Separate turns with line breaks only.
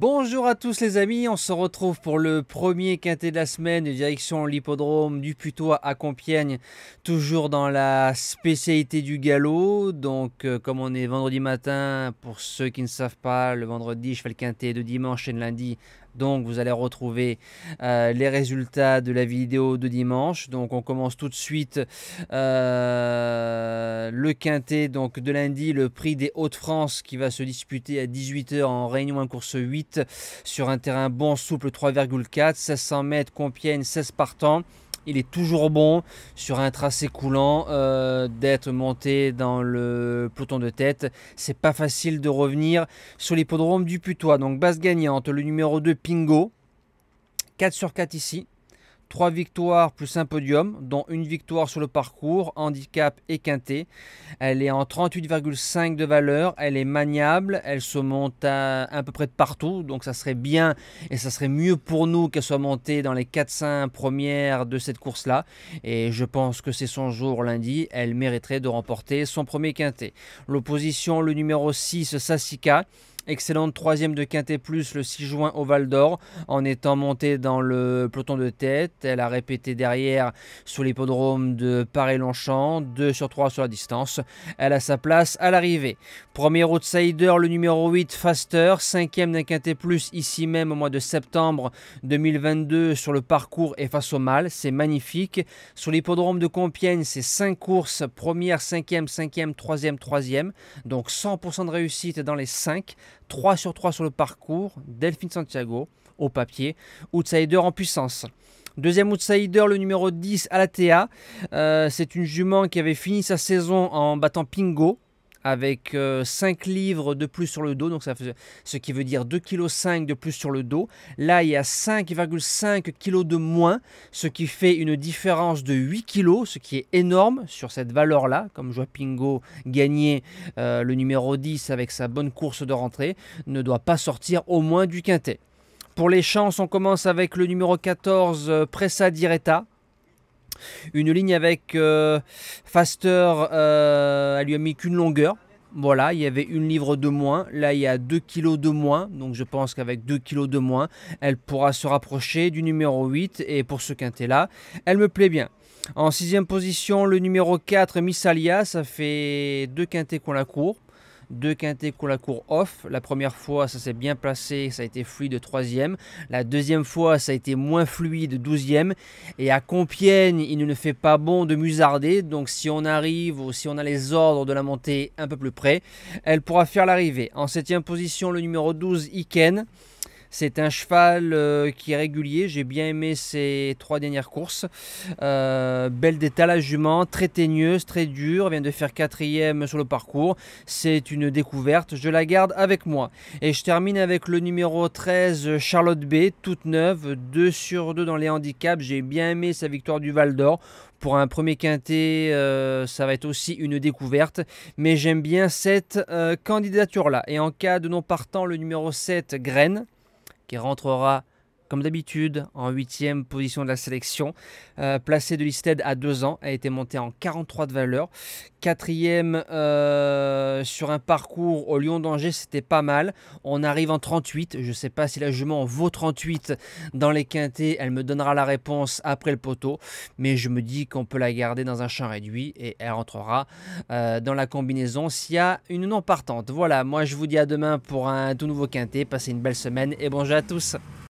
Bonjour à tous les amis, on se retrouve pour le premier quintet de la semaine, direction l'hippodrome du Putois à Compiègne, toujours dans la spécialité du galop. Donc euh, comme on est vendredi matin, pour ceux qui ne savent pas, le vendredi je fais le quintet de dimanche et de lundi. Donc vous allez retrouver euh, les résultats de la vidéo de dimanche. Donc on commence tout de suite euh, le quintet donc de lundi, le prix des Hauts-de-France qui va se disputer à 18h en Réunion en course 8 sur un terrain bon souple 3,4, 1600 mètres, Compiègne 16 partants il est toujours bon sur un tracé coulant euh, d'être monté dans le peloton de tête. C'est pas facile de revenir sur l'hippodrome du Putois. Donc base gagnante, le numéro 2 Pingo. 4 sur 4 ici, 3 victoires plus un podium, dont une victoire sur le parcours, handicap et quintet. Elle est en 38,5 de valeur, elle est maniable, elle se monte à, peu près de partout, donc ça serait bien et ça serait mieux pour nous qu'elle soit montée dans les 4-5 premières de cette course-là. Et je pense que c'est son jour lundi, elle mériterait de remporter son premier quintet. L'opposition, le numéro 6, Sassika. Excellente troisième de Quintet Plus le 6 juin au Val d'Or en étant montée dans le peloton de tête. Elle a répété derrière sur l'hippodrome de Paris-Longchamp, 2 sur 3 sur la distance. Elle a sa place à l'arrivée. Premier outsider, le numéro 8, Faster, cinquième d'un Quintet Plus ici même au mois de septembre 2022 sur le parcours et face au mal. C'est magnifique. Sur l'hippodrome de Compiègne, c'est 5 courses, première, cinquième, cinquième, troisième, troisième. Donc 100% de réussite dans les 5. 3 sur 3 sur le parcours, Delphine Santiago au papier, outsider en puissance. Deuxième outsider, le numéro 10, Alatea. TA, euh, c'est une jument qui avait fini sa saison en battant Pingo avec 5 euh, livres de plus sur le dos, donc ça fait, ce qui veut dire 2,5 kg de plus sur le dos. Là, il y a 5,5 kg de moins, ce qui fait une différence de 8 kg, ce qui est énorme sur cette valeur-là, comme Joaquin Pingo gagnait euh, le numéro 10 avec sa bonne course de rentrée, ne doit pas sortir au moins du quintet. Pour les chances, on commence avec le numéro 14, euh, Pressa Direta. Une ligne avec euh, Faster, euh, elle lui a mis qu'une longueur. Voilà, il y avait une livre de moins. Là, il y a 2 kilos de moins. Donc, je pense qu'avec 2 kilos de moins, elle pourra se rapprocher du numéro 8. Et pour ce quintet-là, elle me plaît bien. En sixième position, le numéro 4, Missalia. Ça fait deux quintets qu'on la court. Deux quintés pour la cour off. La première fois, ça s'est bien placé, ça a été fluide troisième. La deuxième fois, ça a été moins fluide douzième. Et à Compiègne, il ne fait pas bon de musarder. Donc si on arrive ou si on a les ordres de la montée un peu plus près, elle pourra faire l'arrivée. En septième position, le numéro 12, Iken. C'est un cheval euh, qui est régulier. J'ai bien aimé ses trois dernières courses. Euh, belle détale jument, très teigneuse, très dure. Vient de faire quatrième sur le parcours. C'est une découverte. Je la garde avec moi. Et je termine avec le numéro 13, Charlotte B, toute neuve, 2 sur 2 dans les handicaps. J'ai bien aimé sa victoire du Val d'Or. Pour un premier quintet, euh, ça va être aussi une découverte. Mais j'aime bien cette candidature-là. Et en cas de non partant, le numéro 7, Graine qui rentrera comme d'habitude, en huitième position de la sélection. Euh, placée de Listed à 2 ans, a été montée en 43 de valeur. Quatrième euh, sur un parcours au Lyon d'Angers, c'était pas mal. On arrive en 38. Je ne sais pas si la jument vaut 38 dans les quintés. Elle me donnera la réponse après le poteau. Mais je me dis qu'on peut la garder dans un champ réduit et elle rentrera euh, dans la combinaison s'il y a une non partante. Voilà, moi je vous dis à demain pour un tout nouveau quintet. Passez une belle semaine et bonjour à tous.